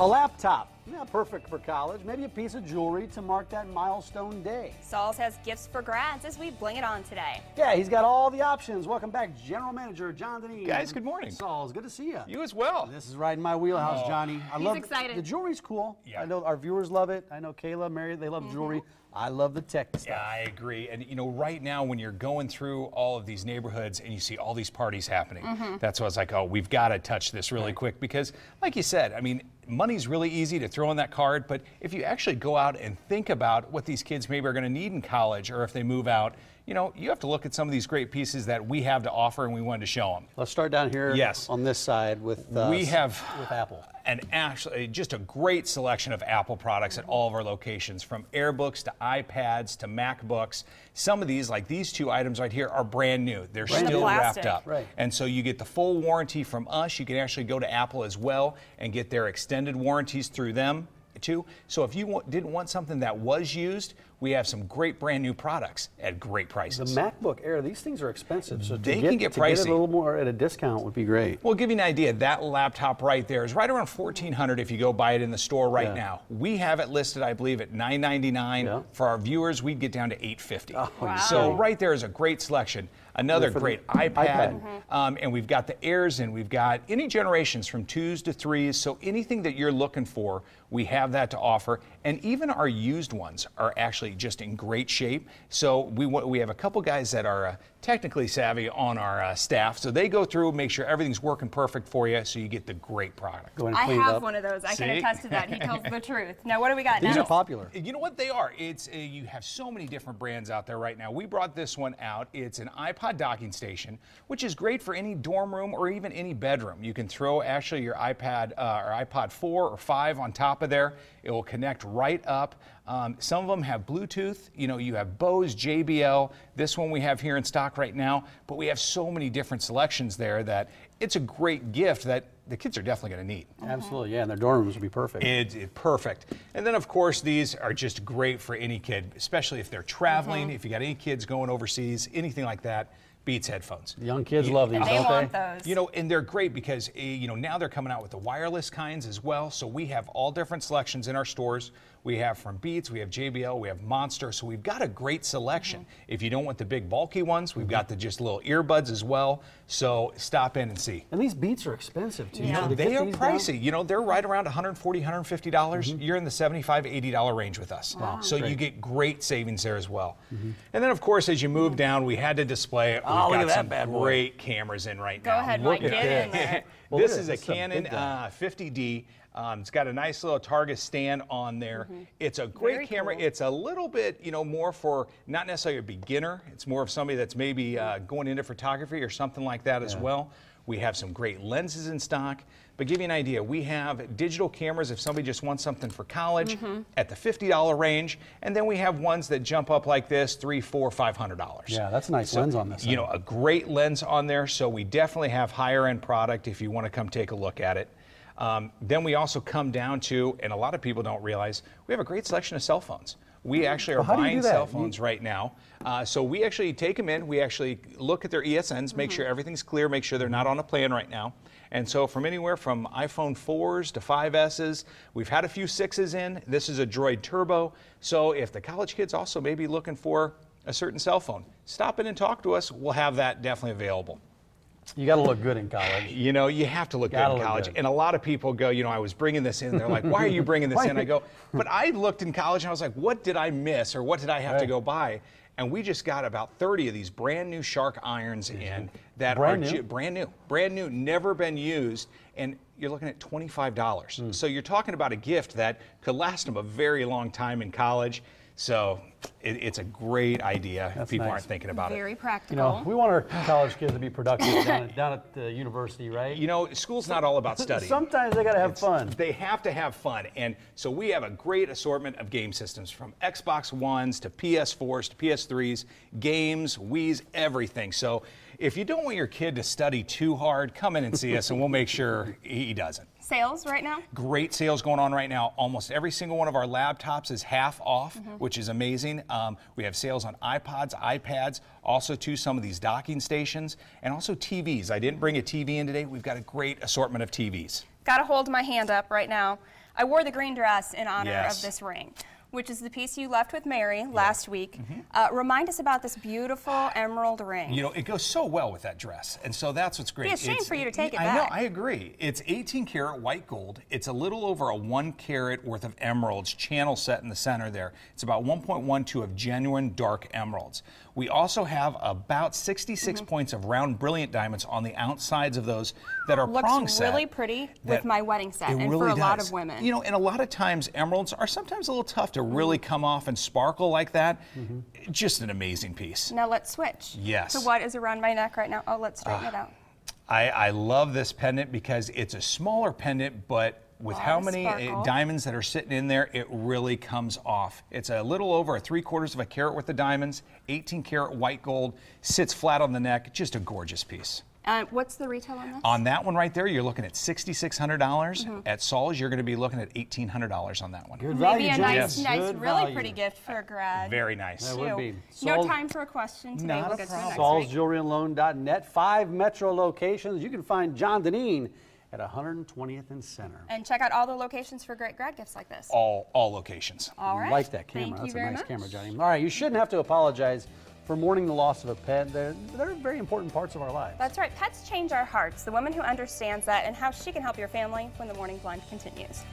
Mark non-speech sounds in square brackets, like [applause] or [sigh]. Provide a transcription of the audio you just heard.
A laptop, yeah, perfect for college. Maybe a piece of jewelry to mark that milestone day. Sauls has gifts for grads as we bling it on today. Yeah, he's got all the options. Welcome back, General Manager John Denise. Guys, good morning. Sauls, good to see you. You as well. This is right in my wheelhouse, oh. Johnny. I he's love excited. The jewelry's cool. Yeah. I know our viewers love it. I know Kayla, Mary, they love mm -hmm. jewelry. I love the tech stuff. Yeah, I agree. And you know, right now when you're going through all of these neighborhoods and you see all these parties happening, mm -hmm. that's why I was like, oh, we've got to touch this really right. quick because, like you said, I mean, money's really easy to throw in that card, but if you actually go out and think about what these kids maybe are going to need in college or if they move out, you know, you have to look at some of these great pieces that we have to offer and we wanted to show them. Let's start down here yes. on this side with uh, we have with Apple. And actually just a great selection of Apple products at all of our locations from AirBooks to iPads to MacBooks. Some of these like these two items right here are brand new. They're still wrapped up. Right. And so you get the full warranty from us. You can actually go to Apple as well and get their extended extended warranties through them too. So if you didn't want something that was used, we have some great brand new products at great prices. The MacBook Air, these things are expensive, so they get, can get to pricey. get a little more at a discount would be great. Well, give you an idea. That laptop right there is right around 1400 if you go buy it in the store right yeah. now. We have it listed, I believe, at 999 yeah. For our viewers, we'd get down to 850 oh, wow. So right there is a great selection. Another great the, iPad, iPad. Mm -hmm. um, and we've got the Airs, and we've got any generations from twos to threes. So anything that you're looking for, we have that to offer. And even our used ones are actually just in great shape. So we, we have a couple guys that are uh, technically savvy on our uh, staff. So they go through, make sure everything's working perfect for you so you get the great product. Go and I have up. one of those. I See? can attest to that. He tells the [laughs] truth. Now, what do we got These now? are popular. You know what they are? It's uh, You have so many different brands out there right now. We brought this one out. It's an iPod docking station, which is great for any dorm room or even any bedroom. You can throw actually your iPad uh, or iPod 4 or 5 on top of there. It will connect right up. Um, some of them have Bluetooth. You know, you have Bose, JBL. This one we have here in stock stock right now, but we have so many different selections there that it's a great gift that the kids are definitely going to need. Okay. Mm-hmm. Absolutely, yeah, and their dorm rooms will be perfect. It's it, perfect. And then, of course, these are just great for any kid, especially if they're traveling, mm -hmm. if you got any kids going overseas, anything like that. Beats headphones. young kids love these, they don't want they? Those. You know, and they're great because eh, you know now they're coming out with the wireless kinds as well. So we have all different selections in our stores. We have from Beats, we have JBL, we have Monster. So we've got a great selection. Mm -hmm. If you don't want the big bulky ones, we've got the just little earbuds as well. So stop in and see. And these Beats are expensive too. Yeah. they are pricey. Down? You know, they're right around 140, 150 dollars. Mm -hmm. You're in the 75, 80 dollar range with us. Wow. So great. you get great savings there as well. Mm -hmm. And then of course, as you move down, we had to display it. We've oh, got some great boy. cameras in right Go now. Go ahead, Mike. Look Mike. Get in there. [laughs] Well, this is a Canon uh, 50D. Um, it's got a nice little target stand on there. Mm -hmm. It's a great Very camera. Cool. It's a little bit, you know, more for not necessarily a beginner. It's more of somebody that's maybe uh, going into photography or something like that yeah. as well. We have some great lenses in stock. But give you an idea, we have digital cameras if somebody just wants something for college mm -hmm. at the $50 range. And then we have ones that jump up like this, three, four, five hundred dollars. Yeah, that's a nice so, lens on this. You know, a great lens on there. So we definitely have higher end product if you want to come take a look at it. Um, then we also come down to, and a lot of people don't realize, we have a great selection of cell phones. We actually are well, buying cell phones you... right now. Uh, so we actually take them in, we actually look at their ESNs, make mm -hmm. sure everything's clear, make sure they're not on a plan right now. And so from anywhere from iPhone 4s to 5s's, we've had a few 6s in. This is a Droid Turbo. So if the college kids also may be looking for a certain cell phone, stop in and talk to us. We'll have that definitely available. You got to look good in college. You know, you have to look good in college. Good. And a lot of people go, you know, I was bringing this in. They're like, why are you bringing this in? I go, but I looked in college and I was like, what did I miss or what did I have right. to go buy? And we just got about 30 of these brand new shark irons in that brand are new. brand new, brand new, never been used. And you're looking at $25. Mm. So you're talking about a gift that could last them a very long time in college. So it, it's a great idea. That's People nice. aren't thinking about Very it. Very practical. You know, we want our college kids to be productive down, at, down, at the university, right? You know, school's not all about studying. [laughs] Sometimes they got to have it's, fun. They have to have fun. And so we have a great assortment of game systems from Xbox Ones to PS4s to PS3s, games, Wii's, everything. So if you don't want your kid to study too hard, come in and see us and we'll make sure he doesn't. Sales right now? Great sales going on right now. Almost every single one of our laptops is half off, mm -hmm. which is amazing. Um, we have sales on iPods, iPads, also to some of these docking stations, and also TVs. I didn't bring a TV in today. We've got a great assortment of TVs. Got to hold my hand up right now. I wore the green dress in honor yes. of this ring which is the piece you left with Mary last week. Mm -hmm. uh, remind us about this beautiful [sighs] emerald ring. You know, it goes so well with that dress, and so that's what's great. It's a shame it's, for you to take it I back. know, I agree. It's 18 karat white gold. It's a little over a one carat worth of emeralds, channel set in the center there. It's about 1.12 of genuine dark emeralds. We also have about 66 mm -hmm. points of round brilliant diamonds on the outsides of those that are Looks prong set. really pretty with my wedding set, and really for a does. lot of women. You know, and a lot of times emeralds are sometimes a little tough to to really mm-hmm. come off and sparkle like that, mm -hmm. just an amazing piece. Now let's switch. Yes. To what is around my neck right now. Oh, let's straighten uh, it out. I, I love this pendant because it's a smaller pendant, but with how many uh, sparkle. diamonds that are sitting in there, it really comes off. It's a little over a three quarters of a carat worth the diamonds, 18 karat white gold, sits flat on the neck, just a gorgeous piece. Uh, what's the retail on that? On that one right there, you're looking at $6,600. mm -hmm. At Sol's, you're going to be looking at $1,800 on that one. Good value, Maybe a nice, yes. nice really value. pretty gift for a grad. Very nice. That would be. no time for a question today. Not we'll a problem. Sol's Jewelry and Loan.net. Five metro locations. You can find John Deneen at 120th and Center. And check out all the locations for great grad gifts like this. All, all locations. All right. like that camera. Thank That's a nice much. camera, Johnny. All right, you shouldn't have to apologize for mourning the loss of a pet. They're, they're very important parts of our lives. That's right. Pets change our hearts. The woman who understands that and how she can help your family when the morning blind continues.